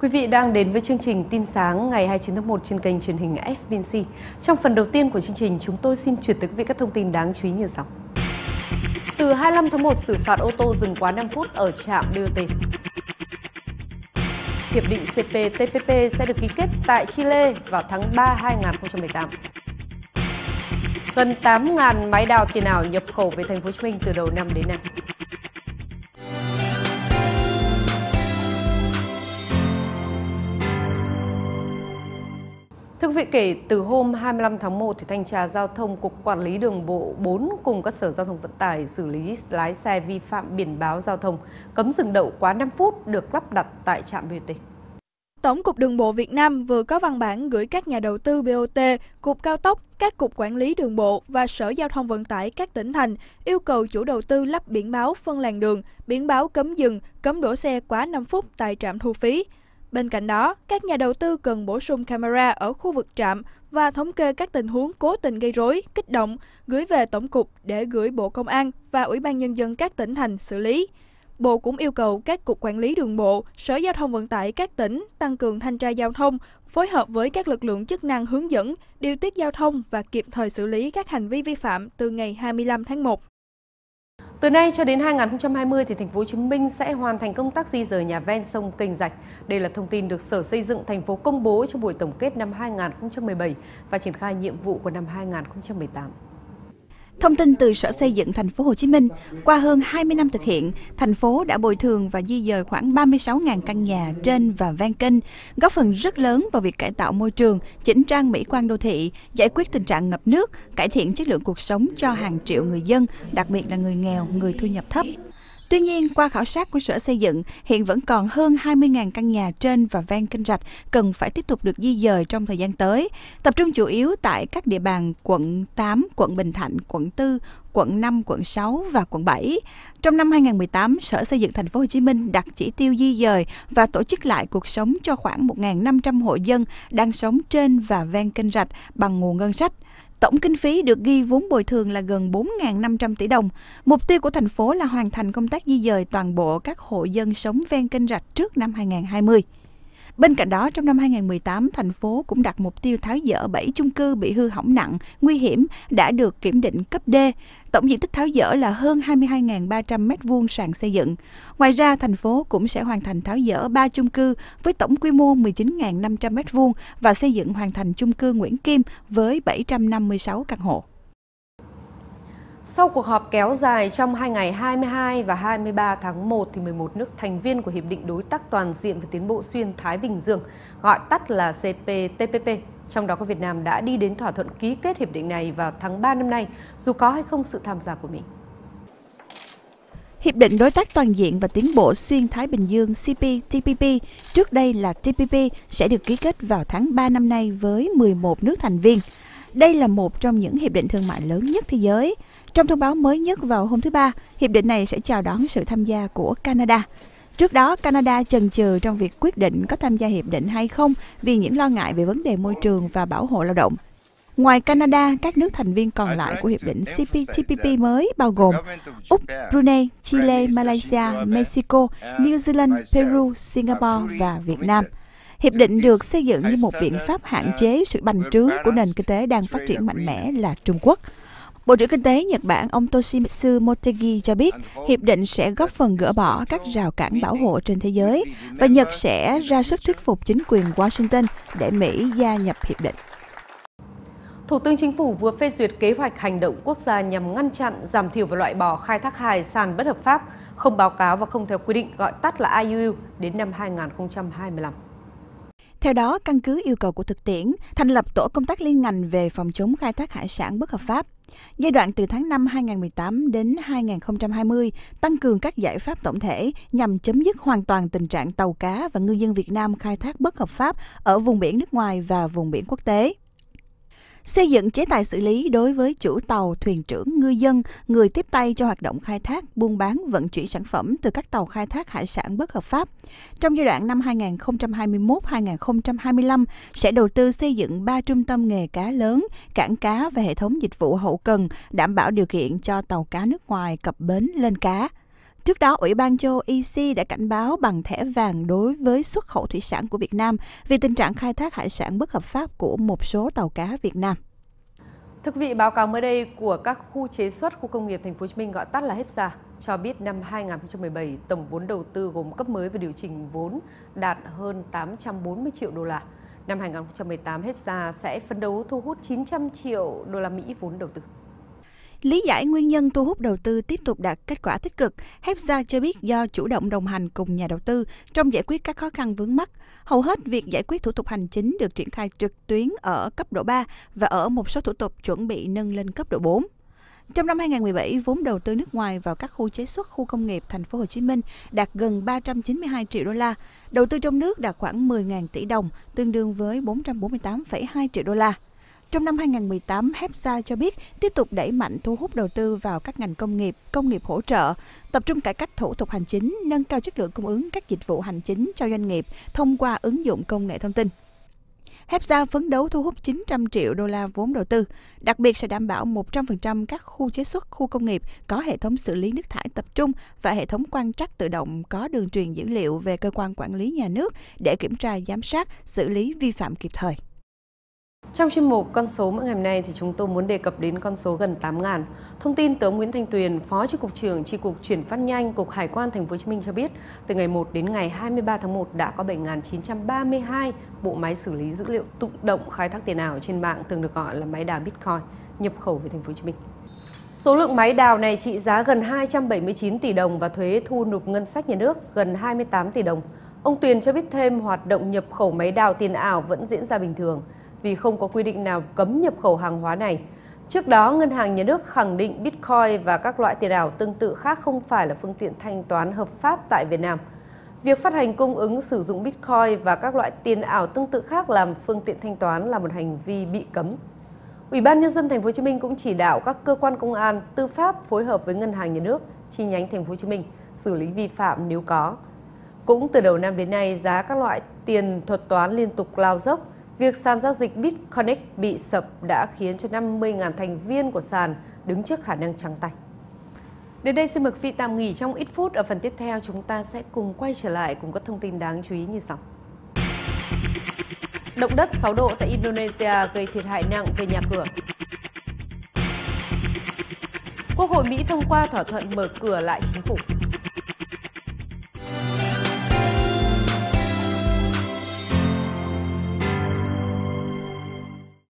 Quý vị đang đến với chương trình Tin sáng ngày 29 tháng 1 trên kênh truyền hình FBC. Trong phần đầu tiên của chương trình, chúng tôi xin chuyển tới quý vị các thông tin đáng chú ý như sau. Từ 25 tháng 1 xử phạt ô tô dừng quá 5 phút ở trạm BOT. Hiệp định CPTPP sẽ được ký kết tại Chile vào tháng 3 2018. Gần 8.000 máy đào tiền ảo nhập khẩu về thành phố Hồ Chí Minh từ đầu năm đến nay. Thưa quý vị, kể từ hôm 25 tháng 1 thì thanh tra giao thông cục quản lý đường bộ 4 cùng các sở giao thông vận tải xử lý lái xe vi phạm biển báo giao thông cấm dừng đậu quá 5 phút được lắp đặt tại trạm BOT. Tổng cục Đường bộ Việt Nam vừa có văn bản gửi các nhà đầu tư BOT, cục cao tốc, các cục quản lý đường bộ và Sở Giao thông Vận tải các tỉnh thành yêu cầu chủ đầu tư lắp biển báo phân làn đường, biển báo cấm dừng, cấm đổ xe quá 5 phút tại trạm thu phí. Bên cạnh đó, các nhà đầu tư cần bổ sung camera ở khu vực trạm và thống kê các tình huống cố tình gây rối, kích động, gửi về Tổng cục để gửi Bộ Công an và Ủy ban Nhân dân các tỉnh thành xử lý. Bộ cũng yêu cầu các cục quản lý đường bộ, Sở Giao thông Vận tải các tỉnh tăng cường thanh tra giao thông, phối hợp với các lực lượng chức năng hướng dẫn, điều tiết giao thông và kịp thời xử lý các hành vi vi phạm từ ngày 25 tháng 1. Từ nay cho đến 2020 thì thành phố Hồ Chí Minh sẽ hoàn thành công tác di rời nhà ven sông kênh rạch. Đây là thông tin được Sở Xây dựng thành phố công bố trong buổi tổng kết năm 2017 và triển khai nhiệm vụ của năm 2018. Thông tin từ Sở Xây dựng Thành phố Hồ Chí Minh, qua hơn 20 năm thực hiện, thành phố đã bồi thường và di dời khoảng 36.000 căn nhà trên và ven kênh, góp phần rất lớn vào việc cải tạo môi trường, chỉnh trang mỹ quan đô thị, giải quyết tình trạng ngập nước, cải thiện chất lượng cuộc sống cho hàng triệu người dân, đặc biệt là người nghèo, người thu nhập thấp. Tuy nhiên, qua khảo sát của Sở Xây dựng, hiện vẫn còn hơn 20.000 căn nhà trên và ven kênh rạch cần phải tiếp tục được di dời trong thời gian tới, tập trung chủ yếu tại các địa bàn quận 8, quận Bình Thạnh, quận 4, quận 5, quận 6 và quận 7. Trong năm 2018, Sở Xây dựng Thành phố Hồ Chí Minh đặt chỉ tiêu di dời và tổ chức lại cuộc sống cho khoảng 1.500 hộ dân đang sống trên và ven kênh rạch bằng nguồn ngân sách. Tổng kinh phí được ghi vốn bồi thường là gần 4.500 tỷ đồng. Mục tiêu của thành phố là hoàn thành công tác di dời toàn bộ các hộ dân sống ven kênh rạch trước năm 2020. Bên cạnh đó, trong năm 2018, thành phố cũng đặt mục tiêu tháo dỡ 7 chung cư bị hư hỏng nặng, nguy hiểm đã được kiểm định cấp D. Tổng diện tích tháo dỡ là hơn 22.300 m2 sàn xây dựng. Ngoài ra, thành phố cũng sẽ hoàn thành tháo dỡ 3 chung cư với tổng quy mô 19.500 m2 và xây dựng hoàn thành chung cư Nguyễn Kim với 756 căn hộ. Sau cuộc họp kéo dài trong hai ngày 22 và 23 tháng 1 thì 11 nước thành viên của hiệp định đối tác toàn diện và tiến bộ xuyên Thái Bình Dương, gọi tắt là CPTPP, trong đó có Việt Nam đã đi đến thỏa thuận ký kết hiệp định này vào tháng 3 năm nay, dù có hay không sự tham gia của Mỹ. Hiệp định Đối tác Toàn diện và Tiến bộ Xuyên Thái Bình Dương CPTPP, trước đây là TPP, sẽ được ký kết vào tháng 3 năm nay với 11 nước thành viên. Đây là một trong những hiệp định thương mại lớn nhất thế giới – trong thông báo mới nhất vào hôm thứ Ba, hiệp định này sẽ chào đón sự tham gia của Canada. Trước đó, Canada chần chừ trong việc quyết định có tham gia hiệp định hay không vì những lo ngại về vấn đề môi trường và bảo hộ lao động. Ngoài Canada, các nước thành viên còn lại của hiệp định CPTPP mới bao gồm Úc, Brunei, Chile, Malaysia, Mexico, New Zealand, Peru, Singapore và Việt Nam. Hiệp định được xây dựng như một biện pháp hạn chế sự bành trướng của nền kinh tế đang phát triển mạnh mẽ là Trung Quốc. Bộ trưởng Kinh tế Nhật Bản ông Toshimitsu Motegi cho biết hiệp định sẽ góp phần gỡ bỏ các rào cản bảo hộ trên thế giới và Nhật sẽ ra sức thuyết phục chính quyền Washington để Mỹ gia nhập hiệp định. Thủ tướng Chính phủ vừa phê duyệt kế hoạch hành động quốc gia nhằm ngăn chặn, giảm thiểu và loại bỏ khai thác hải sản bất hợp pháp, không báo cáo và không theo quy định gọi tắt là IUU đến năm 2025. Theo đó, căn cứ yêu cầu của thực tiễn, thành lập tổ công tác liên ngành về phòng chống khai thác hải sản bất hợp pháp. Giai đoạn từ tháng 5 2018 đến 2020, tăng cường các giải pháp tổng thể nhằm chấm dứt hoàn toàn tình trạng tàu cá và ngư dân Việt Nam khai thác bất hợp pháp ở vùng biển nước ngoài và vùng biển quốc tế xây dựng chế tài xử lý đối với chủ tàu, thuyền trưởng, ngư dân, người tiếp tay cho hoạt động khai thác, buôn bán, vận chuyển sản phẩm từ các tàu khai thác hải sản bất hợp pháp. Trong giai đoạn năm 2021-2025 sẽ đầu tư xây dựng 3 trung tâm nghề cá lớn, cảng cá và hệ thống dịch vụ hậu cần đảm bảo điều kiện cho tàu cá nước ngoài cập bến lên cá. Trước đó, Ủy ban châu EC đã cảnh báo bằng thẻ vàng đối với xuất khẩu thủy sản của Việt Nam vì tình trạng khai thác hải sản bất hợp pháp của một số tàu cá Việt Nam. Thưa quý vị, báo cáo mới đây của các khu chế xuất khu công nghiệp thành phố Hồ Chí Minh gọi tắt là HEPSA cho biết năm 2017 tổng vốn đầu tư gồm cấp mới và điều chỉnh vốn đạt hơn 840 triệu đô la. Năm 2018, HEPSA sẽ phấn đấu thu hút 900 triệu đô la Mỹ vốn đầu tư. Lý giải nguyên nhân thu hút đầu tư tiếp tục đạt kết quả tích cực, Hepsa cho biết do chủ động đồng hành cùng nhà đầu tư trong giải quyết các khó khăn vướng mắt. Hầu hết việc giải quyết thủ tục hành chính được triển khai trực tuyến ở cấp độ 3 và ở một số thủ tục chuẩn bị nâng lên cấp độ 4. Trong năm 2017, vốn đầu tư nước ngoài vào các khu chế xuất, khu công nghiệp thành phố Hồ Chí Minh đạt gần 392 triệu đô la, đầu tư trong nước đạt khoảng 10.000 tỷ đồng, tương đương với 448,2 triệu đô la. Trong năm 2018, HEPSA cho biết tiếp tục đẩy mạnh thu hút đầu tư vào các ngành công nghiệp, công nghiệp hỗ trợ, tập trung cải cách thủ tục hành chính, nâng cao chất lượng cung ứng các dịch vụ hành chính cho doanh nghiệp thông qua ứng dụng công nghệ thông tin. HEPSA phấn đấu thu hút 900 triệu đô la vốn đầu tư, đặc biệt sẽ đảm bảo 100% các khu chế xuất, khu công nghiệp có hệ thống xử lý nước thải tập trung và hệ thống quan trắc tự động có đường truyền dữ liệu về cơ quan quản lý nhà nước để kiểm tra giám sát, xử lý vi phạm kịp thời. Trong chuyên mục con số mỗi ngày hôm nay thì chúng tôi muốn đề cập đến con số gần 8 ngàn. Thông tin tướng Nguyễn Thanh Tuyền, Phó Chi cục trưởng Chi cục chuyển phát nhanh Cục Hải quan Thành phố Hồ Chí Minh cho biết, từ ngày 1 đến ngày 23 tháng 1 đã có 7.932 bộ máy xử lý dữ liệu tự động khai thác tiền ảo trên mạng thường được gọi là máy đào Bitcoin nhập khẩu về Thành phố Hồ Chí Minh. Số lượng máy đào này trị giá gần 279 tỷ đồng và thuế thu nộp ngân sách nhà nước gần 28 tỷ đồng. Ông Tuyền cho biết thêm hoạt động nhập khẩu máy đào tiền ảo vẫn diễn ra bình thường – vì không có quy định nào cấm nhập khẩu hàng hóa này. Trước đó, Ngân hàng Nhà nước khẳng định Bitcoin và các loại tiền ảo tương tự khác không phải là phương tiện thanh toán hợp pháp tại Việt Nam. Việc phát hành cung ứng sử dụng Bitcoin và các loại tiền ảo tương tự khác làm phương tiện thanh toán là một hành vi bị cấm. Ủy ban nhân dân thành phố Hồ Chí Minh cũng chỉ đạo các cơ quan công an, tư pháp phối hợp với Ngân hàng Nhà nước chi nhánh thành phố Hồ Chí Minh xử lý vi phạm nếu có. Cũng từ đầu năm đến nay, giá các loại tiền thuật toán liên tục lao dốc Việc sàn giao dịch BitConnect bị sập đã khiến cho 50.000 thành viên của sàn đứng trước khả năng trắng tay. Đến đây xin mời quý vị tạm nghỉ trong ít phút. Ở phần tiếp theo chúng ta sẽ cùng quay trở lại cùng các thông tin đáng chú ý như sau. Động đất 6 độ tại Indonesia gây thiệt hại nặng về nhà cửa. Quốc hội Mỹ thông qua thỏa thuận mở cửa lại chính phủ.